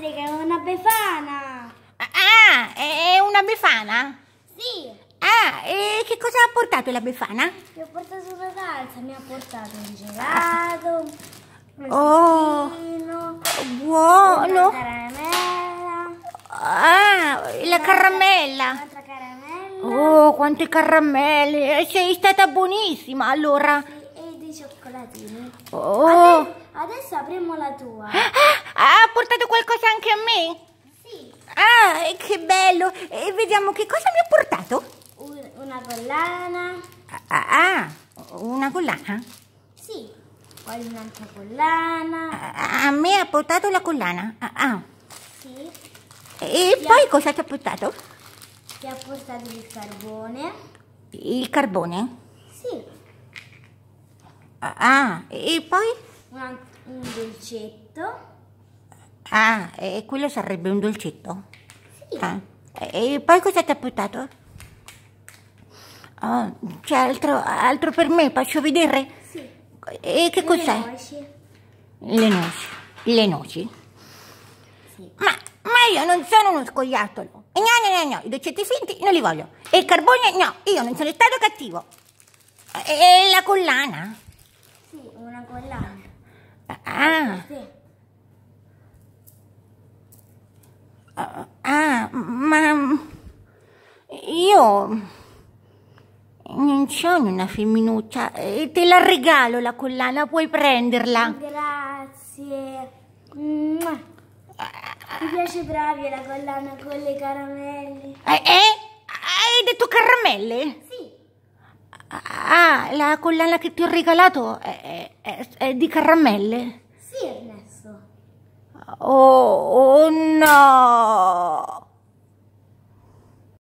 mostri che è una befana. Ah, è una befana? Sì. Ah, e che cosa ha portato la befana? Mi ha portato una salsa, mi ha portato un gelato, un oh, buono. una caramella. Ah, la caramella. Un'altra caramella. Oh, quante caramelle. Eh, sei stata buonissima, allora. Sì cioccolatini. Oh. Adesso, adesso apriamo la tua. Ah, ha portato qualcosa anche a me? Sì. Ah, che bello! E vediamo che cosa mi ha portato? Una collana. Ah, ah una collana? Sì, poi un'altra collana. a me ha portato la collana? Ah, ah. Sì. E ti poi ha... cosa ti ha portato? Ti ha portato il carbone. Il carbone? Sì. Ah, ah. e poi? Un, un dolcetto. Ah, e quello sarebbe un dolcetto? Sì. Ah, e poi cosa ti ha portato? Oh, c'è altro, altro, per me, posso vedere? Sì. E che cos'è? Le noci. Le noci. Le noci? Sì. Ma, ma io non sono uno scoiattolo. No, no, no, no, i dolcetti finti non li voglio. E il carbone no, io non sono stato cattivo. E, e la collana? Sì, una collana. Ah. Sì. Ah, ma io non sono una femminuccia. Eh, te la regalo la collana, puoi prenderla. Grazie. Mua. Mi piace bravi la collana con le caramelle. Eh? eh? Hai detto caramelle? Sì. Ah, la collana che ti ho regalato è, è, è di caramelle? Sì, Ernesto. Oh, oh no!